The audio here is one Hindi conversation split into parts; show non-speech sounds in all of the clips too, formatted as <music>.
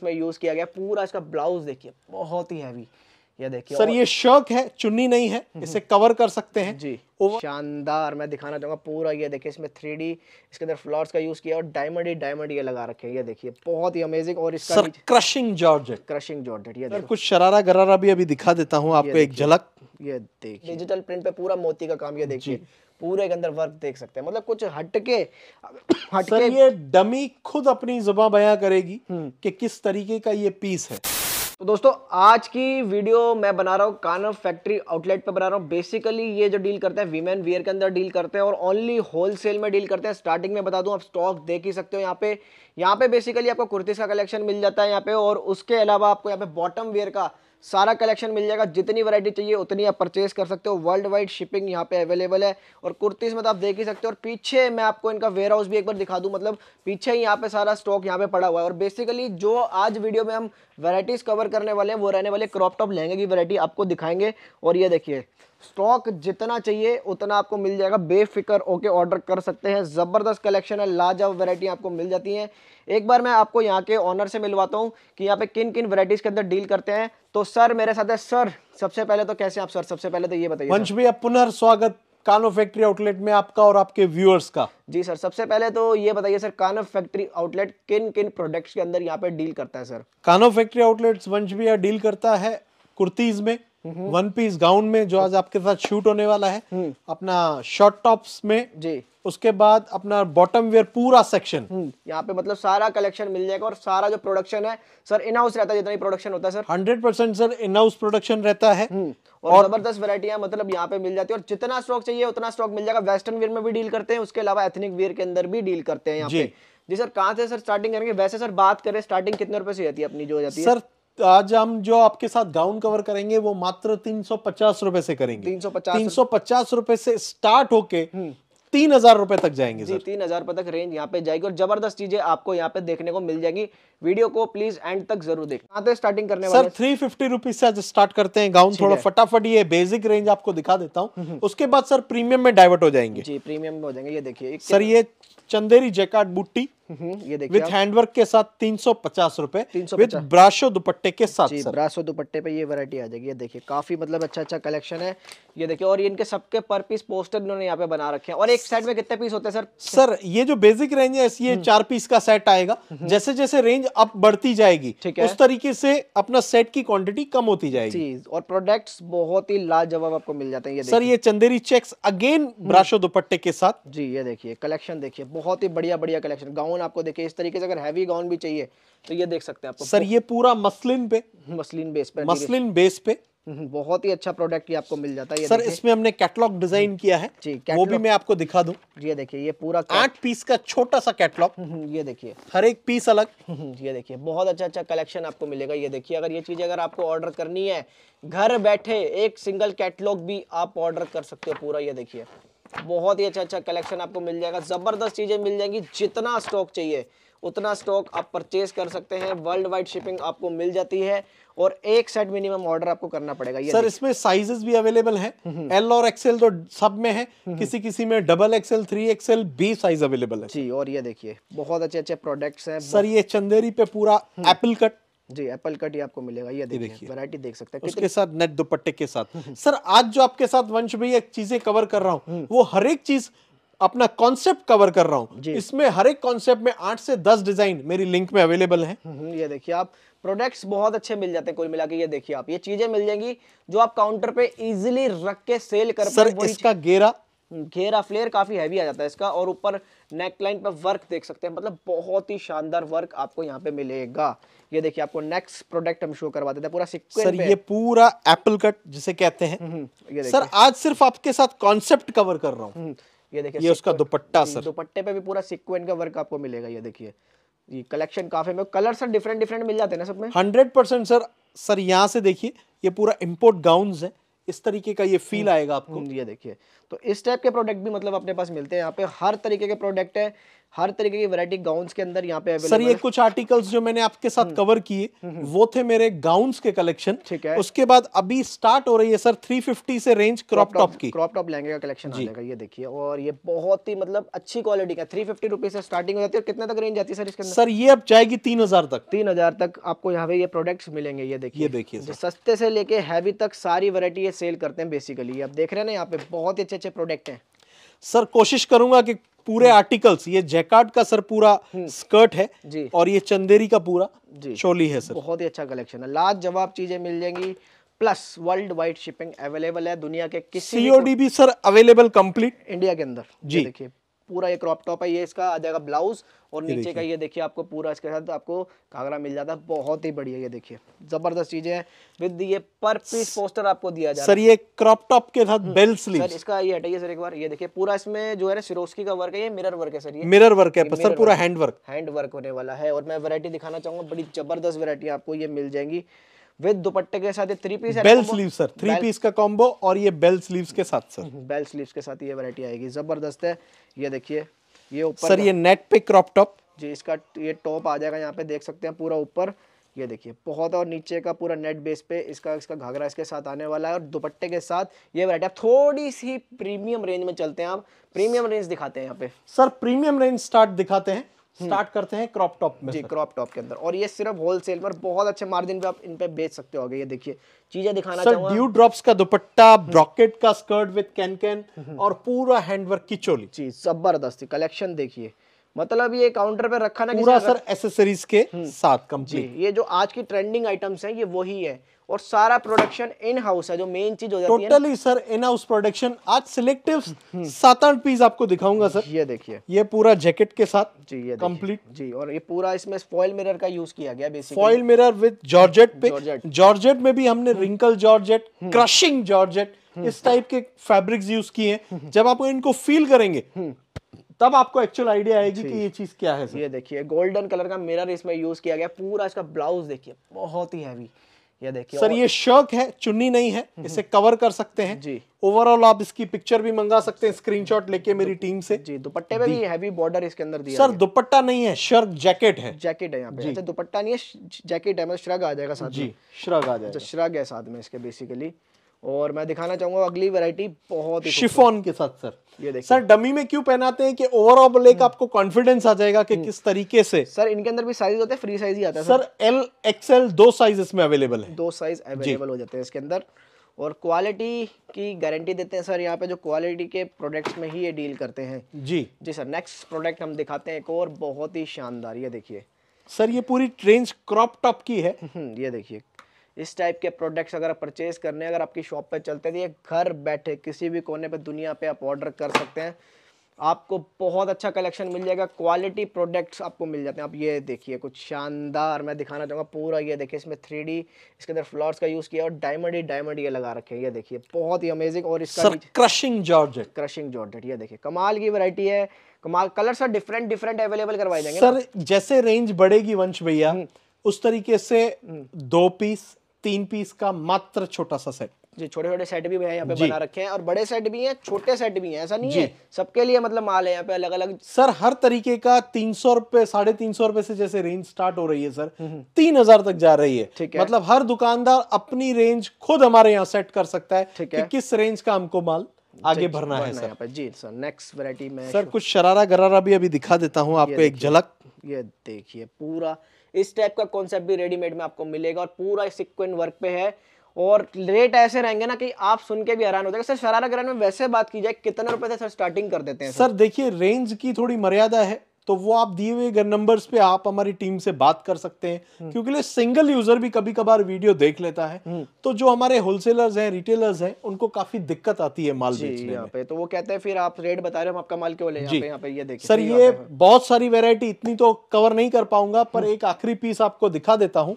इसमें यूज किया गया पूरा इसका ब्लाउज देखिए बहुत ही हैवी ये देखिए सर ये शर्क है चुन्नी नहीं है हम्म, इसे कवर कर सकते हैं जी शानदार मैं दिखाना चाहूंगा पूरा ये देखिए इसमें थ्री डी इसके अंदर फ्लॉर्स का यूज किया और डायमंड ही डायमंड ये लगा रखे हैं ये देखिए बहुत ही अमेजिंग और इसका sir, crushing georgette crushing georgette ये सर, कुछ शरारा गरारा भी अभी दिखा देता हूँ आपको एक झलक ये देखिए डिजिटल प्रिंट पे पूरा मोती का काम ये देखिए पूरे के अंदर वर्क देख सकते हैं मतलब कुछ हटके <coughs> हटके ये डमी खुद अपनी जुबा बयां करेगी हम्म। कि किस तरीके का ये पीस है तो दोस्तों आज की वीडियो मैं बना रहा हूँ कानव फैक्ट्री आउटलेट पे बना रहा हूँ बेसिकली ये जो डील करते हैं वीमेन वियर के अंदर डील करते हैं और ओनली होलसेल में डील करते हैं स्टार्टिंग में बता दूँ आप स्टॉक देख ही सकते हो यहाँ पे यहाँ पे बेसिकली आपको कुर्तीस का कलेक्शन मिल जाता है यहाँ पे और उसके अलावा आपको यहाँ पे बॉटम वेयर का सारा कलेक्शन मिल जाएगा जितनी वैरायटी चाहिए उतनी आप परचेस कर सकते हो वर्ल्ड वाइड शिपिंग यहाँ पे अवेलेबल है और कुर्तीज़ में तो आप देख ही सकते हो और पीछे मैं आपको इनका वेयर हाउस भी एक बार दिखा दूँ मतलब पीछे ही यहाँ पे सारा स्टॉक यहाँ पे पड़ा हुआ है और बेसिकली जो आज वीडियो में हम वैराइटीज़ कवर करने वाले हैं वो रहने वाले क्रॉप टॉप लहंगे की वैराइटी आपको दिखाएंगे और ये देखिए स्टॉक जितना चाहिए उतना आपको मिल जाएगा बेफिक्र ओके ऑर्डर कर सकते हैं ज़बरदस्त कलेक्शन है लाजवाब वैरायटी आपको मिल जाती हैं एक बार मैं आपको यहाँ के ऑनर से मिलवाता हूँ कि यहाँ पे किन किन वैरायटीज़ के अंदर डील करते हैं तो सर मेरे साथ है सर सबसे पहले तो कैसे आप सर सबसे पहले तो ये बताइए वंश भैया पुनर्स्वागत स्वागत कानो फैक्ट्री आउटलेट में आपका और आपके व्यूअर्स का जी सर सबसे पहले तो ये बताइए सर कानो फैक्ट्री आउटलेट किन किन प्रोडक्ट्स के अंदर यहाँ पे डील करता है सर कानो फैक्ट्री आउटलेट वंश भैया डील करता है कुर्तीज़ में वन पीस गाउन में जो आज आपके साथ शूट होने वाला है हम्म। अपना शॉर्ट टॉप्स में जी उसके बाद अपना बॉटम वेयर पूरा सेक्शन हम्म, यहाँ पे मतलब सारा कलेक्शन मिल जाएगा और सारा जो प्रोडक्शन है सर इन हाउस रहता है जितना प्रोडक्शन होता है sir hundred percent sir in house production रहता है हम्म, और, जबरदस्त वैरायटियां मतलब यहाँ पे मिल जाती है और जितना स्टॉक चाहिए उतना स्टॉक मिल जाएगा वेस्टर्न वेयर में भी डील करते हैं उसके अलावा एथनिक वेयर के अंदर भी डील करते हैं यहाँ पे जी सर कहाँ से सर स्टार्टिंग करेंगे वैसे सर बात करें स्टार्टिंग कितने रुपए से जाती है अपनी जो जाती है सर आज हम जो आपके साथ गाउन कवर करेंगे वो मात्र तीन सौ पचास रुपए से करेंगे तीन सौ पचास तीन सौ पचास से स्टार्ट होके हम्म। तीन हजार रुपए तक जाएंगे जी तीन हजार रुपए तक रेंज यहाँ पे जाएगी और जबरदस्त चीजें आपको यहाँ पे देखने को मिल जाएंगी वीडियो को प्लीज एंड तक जरूर देखते स्टार्टिंग करने सर थ्री फिफ्टी रुपीज से आज स्टार्ट करते हैं गाउन थोड़ा फटाफट ये बेसिक रेंज आपको दिखा देता हूँ उसके बाद सर प्रीमियम में डाइवर्ट हो जाएंगे जी प्रीमियम में हो जाएंगे ये देखिए सर ये चंदेरी जैकाट बुट्टी हम्म, ये देखिए विद हैंडवर्क के साथ तीन सौ पचास रूपए विद ब्राशो दुपट्टे के साथ जी ब्राशो दुपट्टे पे ये वैरायटी आ जाएगी ये देखिए काफी मतलब अच्छा अच्छा कलेक्शन है ये देखिए और इनके सबके पर पीस पोस्टर इन्होंने यहाँ पे बना रखे हैं और एक सेट में कितने पीस होते हैं सर सर ये जो बेसिक रेंज है ये हम्म। चार पीस का सेट आएगा जैसे जैसे रेंज अब बढ़ती जाएगी उस तरीके से अपना सेट की क्वांटिटी कम होती जाएगी और प्रोडक्ट्स बहुत ही लाजवाब आपको मिल जाते हैं ये सर ये चंदेरी चेक्स अगेन ब्राशो दुपट्टे के साथ जी ये देखिए कलेक्शन देखिए बहुत ही बढ़िया बढ़िया कलेक्शन गाउन गाउन आपको देखे इस तरीके से अगर हैवी गाउन भी चाहिए तो ये देख सकते हैं आपको सर तो। ये पूरा मसलिन पे मसलिन बेस पे मसलिन बेस पे हम्म, बहुत ही अच्छा प्रोडक्ट ये आपको मिल जाता है सर इसमें हमने कैटलॉग डिजाइन किया है जी वो भी मैं आपको दिखा दूं ये देखिए ये पूरा आठ पीस का छोटा सा कैटलॉग हम्म, हम्म, ये देखिए हर एक पीस अलग ये देखिए बहुत अच्छा अच्छा कलेक्शन आपको मिलेगा ये देखिए अगर ये चीज अगर आपको ऑर्डर करनी है घर बैठे एक सिंगल कैटलॉग भी आप ऑर्डर कर सकते हो पूरा ये देखिए बहुत ही अच्छा अच्छा कलेक्शन आपको मिल जाएगा ज़बरदस्त चीज़ें मिल जाएंगी जितना स्टॉक चाहिए उतना स्टॉक आप परचेज कर सकते हैं वर्ल्ड वाइड शिपिंग आपको मिल जाती है और एक सेट मिनिमम ऑर्डर आपको करना पड़ेगा ये सर इसमें साइजेस भी अवेलेबल है एल और एक्सएल तो सब में है किसी किसी में डबल एक्सएल थ्री एक्सएल बी साइज अवेलेबल है जी और ये देखिए बहुत अच्छे अच्छे प्रोडक्ट्स हैं सर ये चंदेरी पे पूरा एप्पल हम्म। कट जी एप्पल कट ही आपको मिलेगा ये देखिए वैरायटी देख सकते हैं उसके साथ नेट दुपट्टे के साथ सर आज जो आपके साथ वंश भी एक चीजें कवर कर रहा हूँ वो हर एक चीज अपना कॉन्सेप्ट कवर कर रहा हूँ इसमें हर एक कॉन्सेप्ट में आठ से दस डिजाइन मेरी लिंक में अवेलेबल है हम्म, ये देखिए आप प्रोडक्ट्स बहुत अच्छे मिल जाते हैं कुल मिला के ये देखिए आप ये चीजें मिल जाएंगी जो आप काउंटर पे इजिली रख के सेल कर सर इसका गेरा घेरा फ्लेयर काफ़ी हैवी आ जाता है इसका और ऊपर नेक लाइन पर वर्क देख सकते हैं मतलब बहुत ही शानदार वर्क आपको यहाँ पे मिलेगा ये देखिए आपको नेक्स्ट प्रोडक्ट हम शो करवा देते हैं पूरा सर ये पूरा एप्पल कट जिसे कहते हैं हम्म, हम्म, ये सर आज सिर्फ आपके साथ कॉन्सेप्ट कवर कर रहा हूँ हम्म, ये देखिए ये उसका दुपट्टा सर दुपट्टे पे भी पूरा सिक्वेंट का वर्क आपको मिलेगा ये देखिए ये कलेक्शन काफी में कलर सर डिफरेंट डिफरेंट मिल जाते हैं ना सब में हंड्रेड परसेंट सर सर यहाँ से देखिए ये पूरा इम्पोर्ट गाउन है इस तरीके का ये फील हम्म। आएगा आपको हम्म, ये देखिए तो इस टाइप के प्रोडक्ट भी मतलब अपने पास मिलते हैं यहाँ पे हर तरीके के प्रोडक्ट है हर तरीके की वैरायटी गाउन के अंदर यहाँ पे सर ये कुछ आर्टिकल्स जो मैंने आपके साथ कवर हम्म। किए हम्म, हम्म। वो थे मेरे गाउन के कलेक्शन ठीक है उसके बाद अभी स्टार्ट हो रही है सर 350 से रेंज क्रॉप टॉप की क्रॉप टॉप लहंगे का कलेक्शन आएगा ये देखिए और ये बहुत ही मतलब अच्छी क्वालिटी का थ्री फिफ्टी से स्टार्टिंग हो जाती है कितने तक रेंज आती है सर इसके अंदर सर ये अब जाएगी तीन तक तीन तक आपको यहाँ पे ये प्रोडक्ट मिलेंगे ये देखिए ये देखिए सस्ते से लेके हैवी तक सारी वरायटी ये सेल करते हैं बेसिकली आप देख रहे हैं ना यहाँ पे बहुत ही अच्छे अच्छे प्रोडक्ट है सर कोशिश करूंगा कि पूरे आर्टिकल्स ये जैकार्ड का सर पूरा हम्म। स्कर्ट है जी और ये चंदेरी का पूरा जी चोली है सर बहुत ही अच्छा कलेक्शन है लाजवाब चीजें मिल जाएंगी plus worldwide shipping available है दुनिया के किसी सीओडी भी सर अवेलेबल कंप्लीट इंडिया के अंदर जी देखिए पूरा ये क्रॉप टॉप है ये इसका आ जाएगा ब्लाउज और नीचे का ये देखिए आपको पूरा इसके साथ आपको घाघरा मिल जाता है बहुत ही बढ़िया ये देखिए जबरदस्त चीज है विद ये पर पीस पोस्टर आपको दिया जा सर ये क्रॉप टॉप के साथ बेल हम्म। स्लीव सर इसका ये हटाइए सर एक बार ये देखिए पूरा इसमें जो है ना सिरोस्की का वर्क है ये मिरर वर्क है सर ये मिरर वर्क है सर पूरा हैंड वर्क हैंड वर्क होने वाला है और मैं वैरायटी दिखाना चाहूंगा बड़ी जबरदस्त वैरायटी आपको ये मिल जाएंगी विद दुपट्टे के साथ ये three piece bell sleeve sir three piece का कॉम्बो और ये बेल स्लीव के साथ सर बेल स्लीव के साथ ये वरायटी आएगी जबरदस्त है ये देखिए ये ऊपर सर ये नेट पे क्रॉप टॉप जी इसका ये टॉप आ जाएगा यहाँ पे देख सकते हैं पूरा ऊपर ये देखिए बहुत और नीचे का पूरा नेट बेस पे इसका इसका घाघरा इसके साथ आने वाला है और दुपट्टे के साथ ये वैरायटी आप थोड़ी सी प्रीमियम रेंज में चलते हैं आप प्रीमियम रेंज दिखाते हैं यहाँ पे सर प्रीमियम रेंज स्टार्ट दिखाते हैं हम्म। स्टार्ट करते हैं क्रॉप टॉप में जी क्रॉप टॉप के अंदर और ये सिर्फ होलसेल पर बहुत अच्छे मार्जिन पे आप इन पे बेच सकते हो ये देखिए चीजें दिखाना सर ड्यू ड्रॉप्स का दुपट्टा ब्रॉकेट हम्म। का स्कर्ट विद कैन कैन और पूरा हैंडवर्क की चोली जी जबरदस्ती कलेक्शन देखिए मतलब ये काउंटर पे रखा ना पूरा सर एसेसरीज के हम्म। साथ कंप्लीट ये जो आज की ट्रेंडिंग आइटम्स हैं ये वही है और सारा प्रोडक्शन इन हाउस है जो मेन चीज हो जाती totally है totally sir in house production आज सिलेक्टिव हम्म, हम्म। सात आठ पीस आपको दिखाऊंगा सर ये देखिए ये पूरा जैकेट के साथ जी ये कंप्लीट जी और ये पूरा इसमें फॉइल मिरर का यूज किया गया basically foil mirror with georgette पे जॉर्जेट में भी हमने रिंकल जॉर्जेट क्रशिंग जॉर्जेट इस टाइप के फैब्रिक्स यूज किए हैं जब आप इनको फील करेंगे तब आपको एक्चुअल आइडिया आएगी कि ये चीज क्या है ये देखिए गोल्डन कलर का मिरर इसमें यूज किया गया पूरा इसका ब्लाउज देखिए बहुत ही हैवी ये देखिए सर ये शर्क है चुन्नी नहीं है हम्म, इसे कवर हम्म। कर सकते हैं जी ओवरऑल आप इसकी पिक्चर भी मंगा सकते हैं स्क्रीनशॉट लेके मेरी टीम से जी दुपट्टे में भी हैवी बॉर्डर इसके अंदर दिया सर दुपट्टा नहीं है शर्क जैकेट है जैकेट है यहाँ पे अच्छा दुपट्टा नहीं है जैकेट है मतलब श्रग आ जाएगा साथ जी श्रग आ जाएगा श्रग अच्छा, है साथ में इसके बेसिकली और मैं दिखाना चाहूंगा अगली वैरायटी बहुत ही शिफॉन के साथ सर ये देखिए सर डमी में क्यों पहनाते हैं कि ओवरऑल एक आपको कॉन्फिडेंस आ जाएगा कि हम्म। किस तरीके से सर इनके अंदर भी साइज होते हैं फ्री साइज ही आता है सर एल एक्सएल दो साइज इसमें अवेलेबल है दो साइज अवेलेबल हो जाते हैं इसके अंदर और क्वालिटी की गारंटी देते हैं सर यहाँ पे जो क्वालिटी के प्रोडक्ट्स में ही ये डील करते हैं जी जी सर नेक्स्ट प्रोडक्ट हम दिखाते हैं एक और बहुत ही शानदार ये देखिए सर ये पूरी ट्रेंज क्रॉप टॉप की है हम्म, ये देखिए इस टाइप के प्रोडक्ट्स अगर आप परचेज करने अगर आपकी शॉप पे चलते हैं तो ये घर बैठे किसी भी कोने पे दुनिया पे आप ऑर्डर कर सकते हैं आपको बहुत अच्छा कलेक्शन मिल जाएगा क्वालिटी प्रोडक्ट्स आपको मिल जाते हैं आप ये देखिए कुछ शानदार मैं दिखाना चाहूँगा पूरा ये देखिए इसमें थ्री इसके अंदर फ्लॉर्स का यूज़ किया और डायमंड ही डायमंड ये लगा रखे हैं ये देखिए बहुत ही अमेजिंग और इसका sir, crushing georgette crushing georgette ये देखिए कमाल की वरायटी है कमाल colour sir different different available करवाए जाएंगे सर जैसे रेंज बढ़ेगी वंश भैया हम्म। उस तरीके से हम्म। दो पीस तीन पीस का मात्र छोटा सा सेट जी छोटे छोटे सेट भी यहाँ पे बना रखे हैं और बड़े सेट भी हैं छोटे सेट भी हैं ऐसा नहीं है सबके लिए मतलब माल है यहाँ पे अलग अलग सर हर तरीके का तीन सौ रुपए साढ़े तीन सौ रुपए से जैसे रेंज स्टार्ट हो रही है सर हम्म, हम्म। तीन हजार तक जा रही है ठीक है मतलब हर दुकानदार अपनी रेंज खुद हमारे यहाँ सेट कर सकता है ठीक है कि किस रेंज का हमको माल आगे भरना है सर जी सर नेक्स्ट वेरायटी में सर कुछ शरारा गरारा भी अभी दिखा देता हूँ आपको एक झलक ये देखिए पूरा इस टाइप का कॉन्सेप्ट भी रेडीमेड में आपको मिलेगा और पूरा सिक्वेंट वर्क पे है और रेट ऐसे रहेंगे ना कि आप सुन के भी हैरान हो जाएगा सर शरारा ग्रहण में वैसे बात की जाए कितने रुपए से सर स्टार्टिंग कर देते हैं सर देखिए रेंज की थोड़ी मर्यादा है तो वो आप दिए हुए घर नंबर्स पे आप हमारी टीम से बात कर सकते हैं हम्म। क्योंकि सिंगल यूजर भी कभी कभार वीडियो देख लेता है हम्म। तो जो हमारे होलसेलर्स हैं रिटेलर्स हैं उनको काफी दिक्कत आती है माल बेचने में पे तो वो कहते हैं फिर आप रेट बता रहे हो आपका माल क्यों ले यहाँ पे यहाँ पे ये देखिए सर ये बहुत सारी वेरायटी इतनी तो कवर नहीं कर पाऊंगा पर हम्म। एक आखिरी पीस आपको दिखा देता हूँ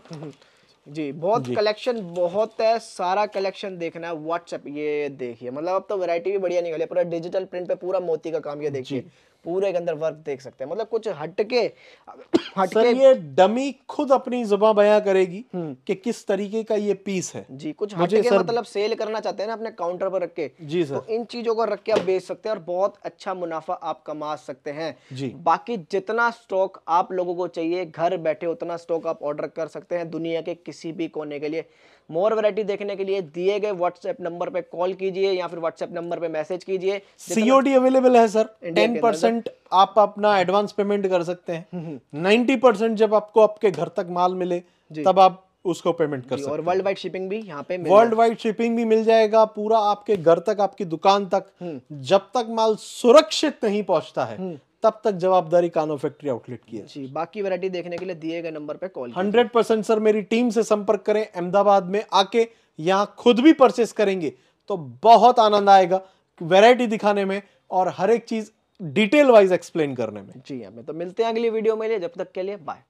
जी बहुत कलेक्शन बहुत है सारा कलेक्शन देखना है व्हाट्सएप ये देखिए मतलब अब तो वैरायटी भी बढ़िया निकली पूरा डिजिटल प्रिंट पे पूरा मोती का काम ये देखिए पूरे के अंदर वर्क देख सकते हैं मतलब कुछ हटके <coughs> हटके ये डमी खुद अपनी जुबा बयां करेगी हम्म। कि किस तरीके का ये पीस है जी कुछ हटके सर... मतलब सेल करना चाहते हैं ना अपने काउंटर पर रख के जी तो सर तो इन चीजों को रख के आप बेच सकते हैं और बहुत अच्छा मुनाफा आप कमा सकते हैं जी बाकी जितना स्टॉक आप लोगों को चाहिए घर बैठे उतना स्टॉक आप ऑर्डर कर सकते हैं दुनिया के किसी भी कोने के लिए मोर वैरायटी देखने के लिए दिए गए व्हाट्सएप नंबर पे कॉल कीजिए या फिर व्हाट्सएप नंबर पे मैसेज कीजिए सीओडी अवेलेबल है सर टेन परसेंट आप अपना एडवांस पेमेंट कर सकते हैं नाइन्टी हम्म, परसेंट हम्म। जब आपको आपके घर तक माल मिले तब आप उसको पेमेंट कर सकते और वर्ल्ड वाइड शिपिंग भी यहाँ पे वर्ल्ड वाइड शिपिंग भी मिल जाएगा पूरा आपके घर तक आपकी दुकान तक हम्म। जब तक माल सुरक्षित नहीं पहुंचता है तब तक जवाबदारी कानो फैक्ट्री आउटलेट की है जी बाकी वैरायटी देखने के लिए दिए गए नंबर पे कॉल हंड्रेड परसेंट सर मेरी टीम से संपर्क करें अहमदाबाद में आके यहाँ खुद भी परचेस करेंगे तो बहुत आनंद आएगा वैरायटी दिखाने में और हर एक चीज़ डिटेल वाइज एक्सप्लेन करने में जी हमें तो मिलते हैं अगली वीडियो में लिए जब तक के लिए बाय